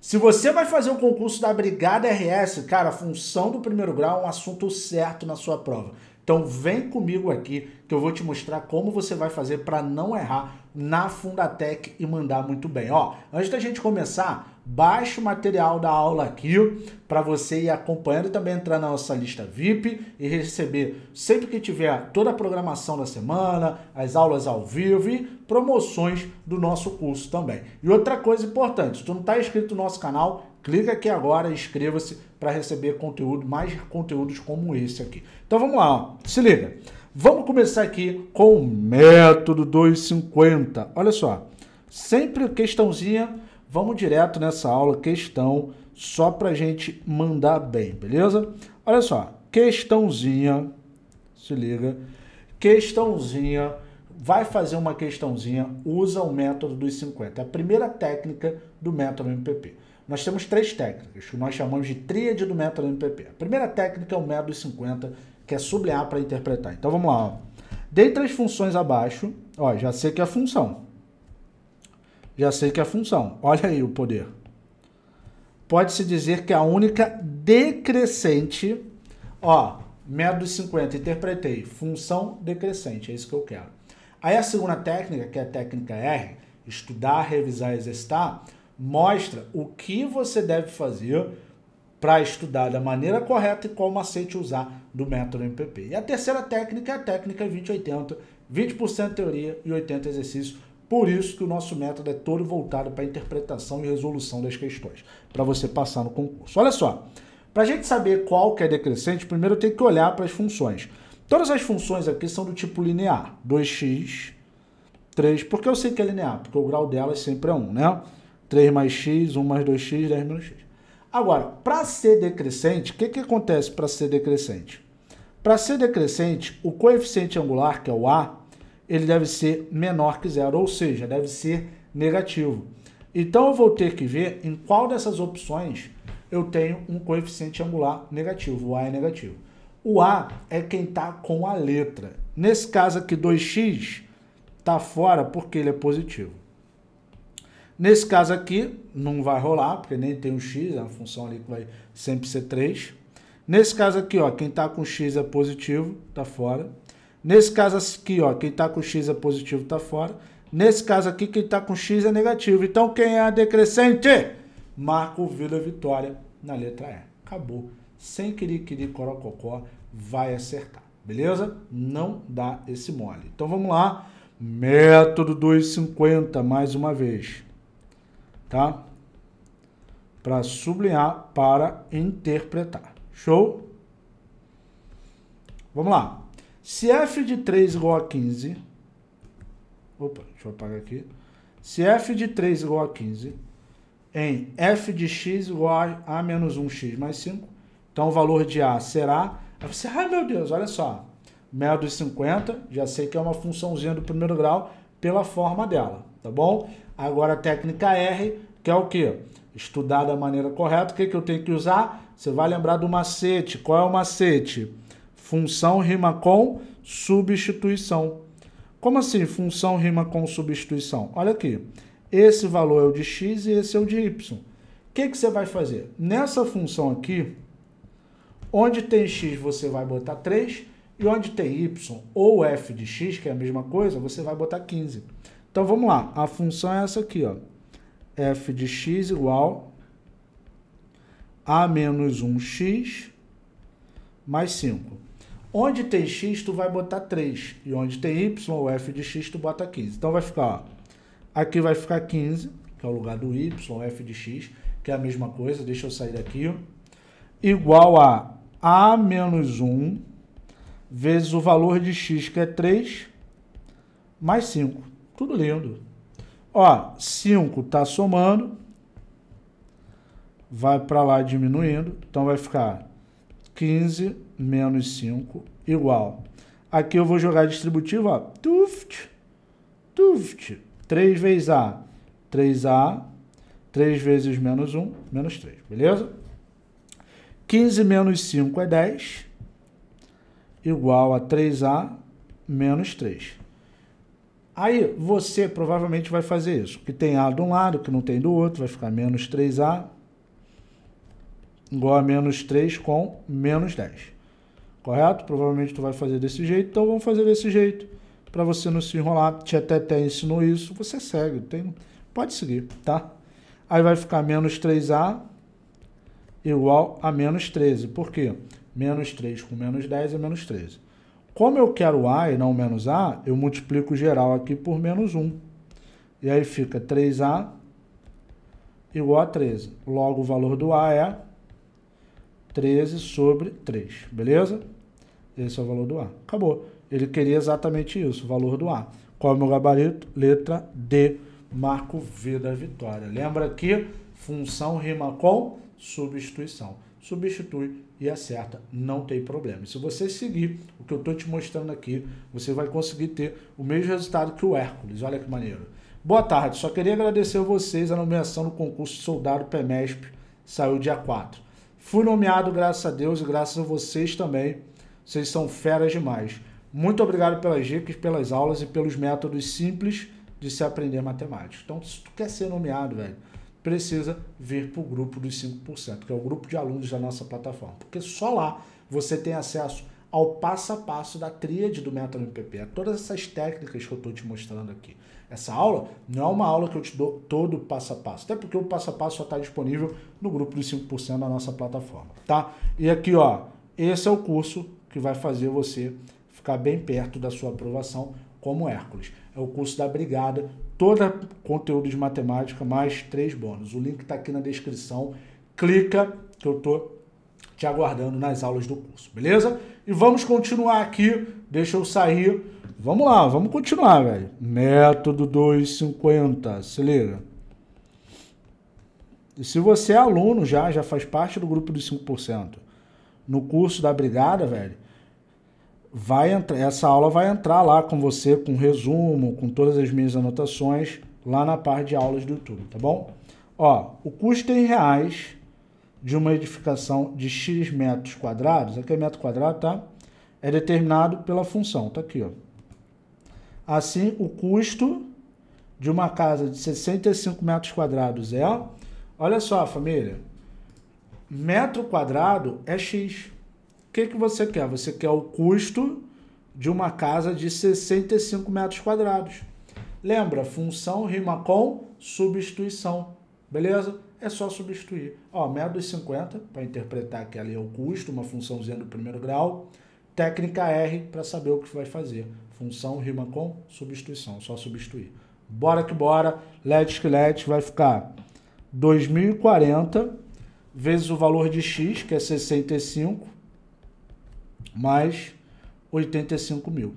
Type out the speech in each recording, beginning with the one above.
Se você vai fazer um concurso da Brigada RS, cara, a função do primeiro grau é um assunto certo na sua prova. Então vem comigo aqui que eu vou te mostrar como você vai fazer para não errar na Fundatec e mandar muito bem. Ó, antes da gente começar, Baixe o material da aula aqui para você ir acompanhando e também entrar na nossa lista VIP e receber sempre que tiver toda a programação da semana, as aulas ao vivo e promoções do nosso curso também. E outra coisa importante, se tu não está inscrito no nosso canal, clica aqui agora e inscreva-se para receber conteúdo, mais conteúdos como esse aqui. Então vamos lá, ó. se liga. Vamos começar aqui com o método 250. Olha só, sempre questãozinha Vamos direto nessa aula, questão, só para a gente mandar bem, beleza? Olha só, questãozinha, se liga, questãozinha, vai fazer uma questãozinha, usa o método dos 50. É a primeira técnica do método MPP. Nós temos três técnicas, que nós chamamos de tríade do método MPP. A primeira técnica é o método dos 50, que é sublinhar para interpretar. Então vamos lá, ó. Dentre as funções abaixo, ó, já sei que é a função. Já sei que é função. Olha aí o poder. Pode-se dizer que a única decrescente, ó, método 50, interpretei, função decrescente, é isso que eu quero. Aí a segunda técnica, que é a técnica R, estudar, revisar, exercitar, mostra o que você deve fazer para estudar da maneira correta e qual macete usar do método MPP. E a terceira técnica é a técnica 20-80, 20%, 20 teoria e 80 exercícios por isso que o nosso método é todo voltado para a interpretação e resolução das questões, para você passar no concurso. Olha só, para a gente saber qual que é decrescente, primeiro tem que olhar para as funções. Todas as funções aqui são do tipo linear, 2x, 3, por que eu sei que é linear? Porque o grau delas sempre é 1, né? 3 mais x, 1 mais 2x, 10 menos x. Agora, para ser decrescente, o que, que acontece para ser decrescente? Para ser decrescente, o coeficiente angular, que é o a, ele deve ser menor que zero, ou seja, deve ser negativo. Então eu vou ter que ver em qual dessas opções eu tenho um coeficiente angular negativo, o A é negativo. O A é quem está com a letra. Nesse caso aqui, 2x está fora porque ele é positivo. Nesse caso aqui, não vai rolar, porque nem tem um x, é uma função ali que vai sempre ser 3. Nesse caso aqui, ó, quem está com x é positivo, está fora. Nesse caso aqui, ó, quem está com x é positivo está fora. Nesse caso aqui, quem está com x é negativo. Então, quem é a decrescente? Marco Vila Vitória na letra E. Acabou. Sem querer, querer, corococó, vai acertar. Beleza? Não dá esse mole. Então, vamos lá. Método 250, mais uma vez. Tá? Para sublinhar, para interpretar. Show? Vamos lá. Se f de 3 igual a 15, opa, deixa eu apagar aqui. Se f de 3 igual a 15, em f de x igual a, a menos 1x mais 5, então o valor de a será... Aí você, ai meu Deus, olha só, médio de 50, já sei que é uma funçãozinha do primeiro grau pela forma dela, tá bom? Agora a técnica R, que é o quê? Estudar da maneira correta, o que, que eu tenho que usar? Você vai lembrar do macete. Qual é o macete? Função rima com substituição. Como assim função rima com substituição? Olha aqui. Esse valor é o de x e esse é o de y. O que, que você vai fazer? Nessa função aqui, onde tem x você vai botar 3 e onde tem y ou f de x, que é a mesma coisa, você vai botar 15. Então vamos lá. A função é essa aqui, ó. f de x igual a menos 1x mais 5. Onde tem x, tu vai botar 3. E onde tem y, o f de x, tu bota 15. Então vai ficar, ó, aqui vai ficar 15, que é o lugar do y, f de x, que é a mesma coisa, deixa eu sair daqui, ó, igual a a menos 1 vezes o valor de x, que é 3, mais 5. Tudo lindo. Ó, 5 está somando, vai para lá diminuindo, então vai ficar 15 menos 5 igual. Aqui eu vou jogar distributivo, ó. Tuft, tuft. 3 vezes A, 3A. 3 vezes menos 1, menos 3, beleza? 15 menos 5 é 10, igual a 3A menos 3. Aí você provavelmente vai fazer isso, que tem A de um lado, que não tem do outro, vai ficar menos 3A igual a menos 3 com menos 10. Correto? Provavelmente tu vai fazer desse jeito, então vamos fazer desse jeito. Para você não se enrolar, Tia Teté ensinou isso, você segue, tem, pode seguir, tá? Aí vai ficar menos 3A igual a menos 13. Por quê? Menos 3 com menos 10 é menos 13. Como eu quero A e não menos A, eu multiplico geral aqui por menos 1. E aí fica 3A igual a 13. Logo, o valor do A é 13 sobre 3, beleza? Esse é o valor do A. Acabou. Ele queria exatamente isso, o valor do A. Qual é o meu gabarito? Letra D. Marco V da vitória. Lembra que função rima com substituição. Substitui e acerta, não tem problema. Se você seguir o que eu estou te mostrando aqui, você vai conseguir ter o mesmo resultado que o Hércules. Olha que maneiro. Boa tarde, só queria agradecer a vocês a nomeação no concurso Soldado PEMESP, saiu dia 4. Fui nomeado, graças a Deus, e graças a vocês também. Vocês são feras demais. Muito obrigado pelas dicas, pelas aulas e pelos métodos simples de se aprender matemática. Então, se tu quer ser nomeado, velho, precisa vir para o grupo dos 5%, que é o grupo de alunos da nossa plataforma. Porque só lá você tem acesso ao passo a passo da tríade do método MPP, a é todas essas técnicas que eu estou te mostrando aqui. Essa aula não é uma aula que eu te dou todo o passo a passo, até porque o passo a passo só está disponível no grupo dos 5% da nossa plataforma, tá? E aqui, ó, esse é o curso que vai fazer você ficar bem perto da sua aprovação como Hércules. É o curso da Brigada, todo conteúdo de matemática, mais três bônus. O link está aqui na descrição. Clica que eu tô te aguardando nas aulas do curso, beleza? E vamos continuar aqui, deixa eu sair. Vamos lá, vamos continuar, velho. Método 250, se liga. E se você é aluno já, já faz parte do grupo dos 5%, no curso da brigada, velho, vai entrar, essa aula vai entrar lá com você, com resumo, com todas as minhas anotações, lá na parte de aulas do YouTube, tá bom? Ó, o custo é em reais, de uma edificação de x metros quadrados, aqui é metro quadrado, tá? É determinado pela função, tá aqui, ó. Assim, o custo de uma casa de 65 metros quadrados é, olha só, família, metro quadrado é x. O que, que você quer? Você quer o custo de uma casa de 65 metros quadrados. Lembra, função rima com substituição. Beleza? É só substituir. Ó, método 50, para interpretar que ali é o custo, uma funçãozinha do primeiro grau. Técnica R, para saber o que vai fazer. Função rima com substituição, só substituir. Bora que bora, let's que let's, vai ficar 2040 vezes o valor de x, que é 65, mais 85 mil.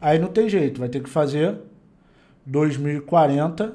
Aí não tem jeito, vai ter que fazer 2040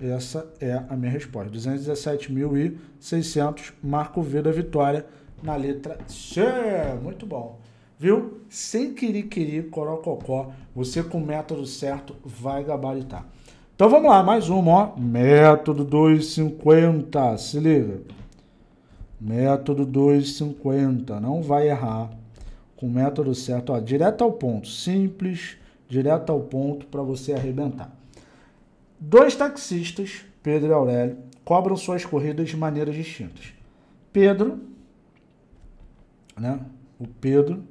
Essa é a minha resposta. 217.600, Marco V da vitória na letra C. Muito bom. Viu? Sem querer, querer, corococó, você com o método certo vai gabaritar. Então vamos lá, mais uma, ó. Método 250, se liga. Método 250, não vai errar. Com o método certo, ó, direto ao ponto, simples, direto ao ponto para você arrebentar. Dois taxistas, Pedro e Aurélio, cobram suas corridas de maneiras distintas. Pedro, né? O Pedro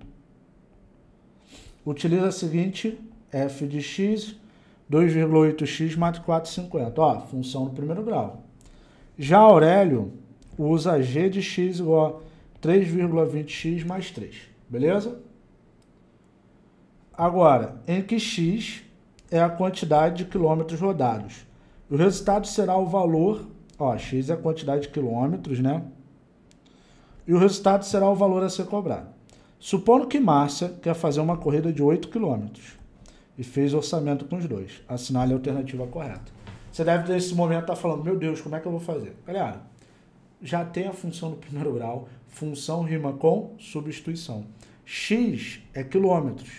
utiliza a seguinte f de x, 2,8x mais 4,50. Ó, função do primeiro grau. Já Aurélio usa g de x igual a 3,20x mais 3. Beleza? Agora, em que x é a quantidade de quilômetros rodados. O resultado será o valor, ó, x é a quantidade de quilômetros, né? E o resultado será o valor a ser cobrado. Supondo que Márcia quer fazer uma corrida de 8 quilômetros e fez orçamento com os dois. Assinale a alternativa correta. Você deve, nesse momento, estar tá falando, meu Deus, como é que eu vou fazer? Galera, já tem a função do primeiro grau, função rima com substituição. X é quilômetros.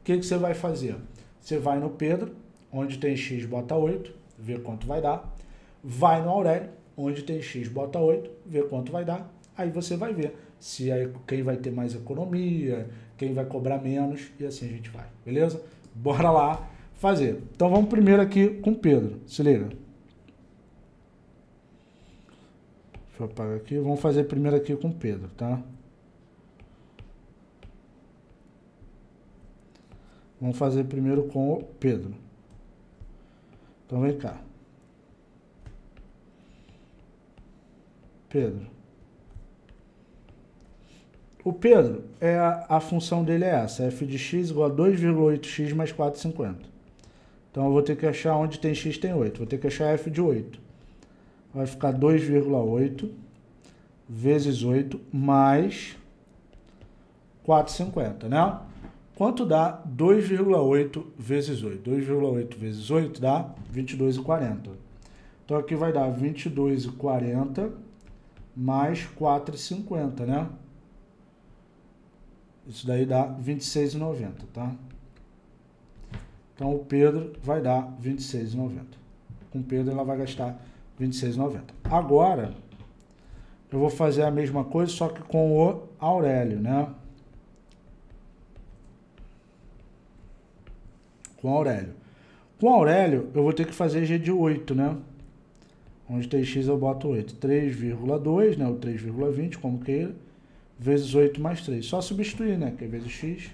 O que, que você vai fazer? Você vai no Pedro, onde tem x, bota 8, vê quanto vai dar. Vai no Aurélio, onde tem x, bota 8, vê quanto vai dar. Aí você vai ver se aí, quem vai ter mais economia, quem vai cobrar menos e assim a gente vai, beleza? Bora lá fazer. Então vamos primeiro aqui com Pedro, se liga. Deixa eu apagar aqui, vamos fazer primeiro aqui com Pedro, tá? Vamos fazer primeiro com o Pedro. Então vem cá. Pedro. O Pedro, é a, a, função dele é essa, f de x igual a 2,8x mais 4,50. Então eu vou ter que achar onde tem x tem 8, vou ter que achar f de 8. Vai ficar 2,8 vezes 8 mais 4,50, né? Quanto dá 2,8 vezes 8? 2,8 vezes 8 dá 22,40. Então aqui vai dar 22,40 mais 4,50, né? Isso daí dá 26,90, tá? Então o Pedro vai dar 26,90. Com o Pedro ela vai gastar 26,90. Agora eu vou fazer a mesma coisa, só que com o Aurélio, né? com Aurélio. Com Aurélio, eu vou ter que fazer G de 8, né? Onde tem x eu boto 8. 3,2, né? O 3,20, como queira, vezes 8 mais 3. Só substituir, né? Que é vezes x.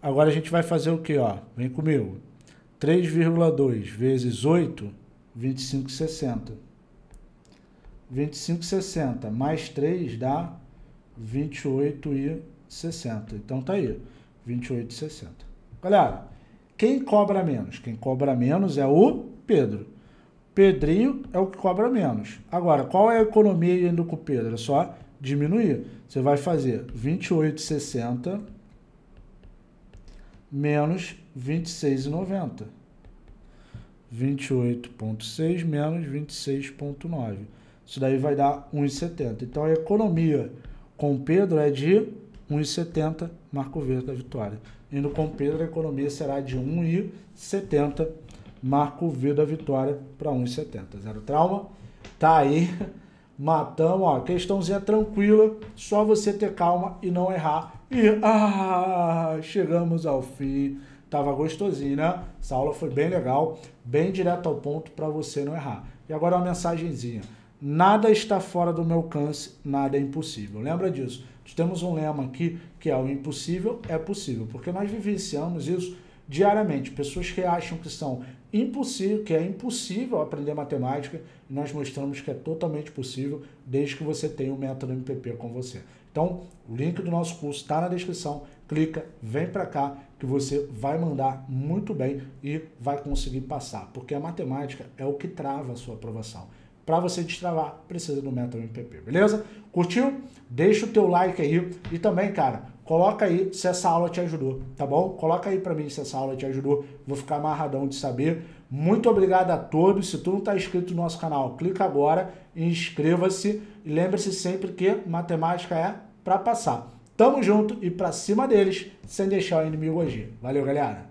Agora a gente vai fazer o que, ó? Vem comigo. 3,2 vezes 8, 25,60. 25,60 mais 3 dá 28,60. Então tá aí, 28,60. Galera, quem cobra menos? Quem cobra menos é o Pedro. Pedrinho é o que cobra menos. Agora, qual é a economia indo com o Pedro? É só diminuir. Você vai fazer 28,60 menos 26,90. 28,6 menos 26,9. Isso daí vai dar 1,70. Então a economia com o Pedro é de 1,70. Marco Verde da Vitória. Indo com Pedro, a economia será de 1,70. Marco V da vitória para 1,70. Zero trauma. Tá aí. Matamos, ó. Questãozinha tranquila. Só você ter calma e não errar. E ah, chegamos ao fim. Tava gostosinho, né? Essa aula foi bem legal, bem direto ao ponto para você não errar. E agora uma mensagenzinha. Nada está fora do meu alcance, nada é impossível. Lembra disso? Nós temos um lema aqui que é o impossível é possível, porque nós vivenciamos isso diariamente. Pessoas que acham que são impossível, que é impossível aprender matemática, nós mostramos que é totalmente possível desde que você tenha o método MPP com você. Então, o link do nosso curso está na descrição. Clica, vem para cá que você vai mandar muito bem e vai conseguir passar, porque a matemática é o que trava a sua aprovação para você destravar, precisa do método MPP, beleza? Curtiu? Deixa o teu like aí e também, cara, coloca aí se essa aula te ajudou, tá bom? Coloca aí para mim se essa aula te ajudou, vou ficar amarradão de saber. Muito obrigado a todos. Se tu não está inscrito no nosso canal, clica agora, inscreva-se e lembre-se sempre que matemática é para passar. Tamo junto e para cima deles, sem deixar o inimigo agir. Valeu, galera!